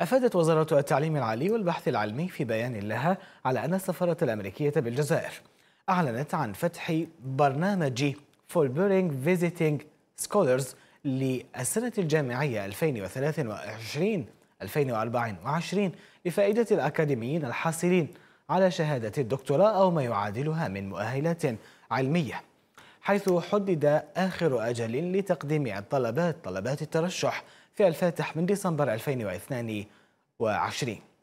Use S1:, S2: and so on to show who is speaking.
S1: أفادت وزارة التعليم العالي والبحث العلمي في بيان لها على أن السفارة الأمريكية بالجزائر أعلنت عن فتح برنامج فولبورينج فيزيتينج سكولرز للسنة الجامعية 2023 2024 لفائدة الأكاديميين الحاصلين على شهادة الدكتوراه أو ما يعادلها من مؤهلات علمية حيث حدد آخر أجل لتقديم الطلبات طلبات الترشح في الفاتح من ديسمبر 2022